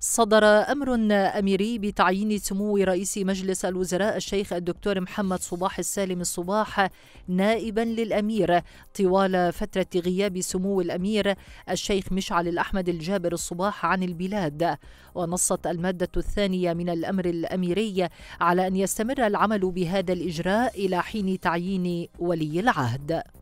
صدر أمر أميري بتعيين سمو رئيس مجلس الوزراء الشيخ الدكتور محمد صباح السالم الصباح نائبا للأمير طوال فترة غياب سمو الأمير الشيخ مشعل الأحمد الجابر الصباح عن البلاد ونصت المادة الثانية من الأمر الأميري على أن يستمر العمل بهذا الإجراء إلى حين تعيين ولي العهد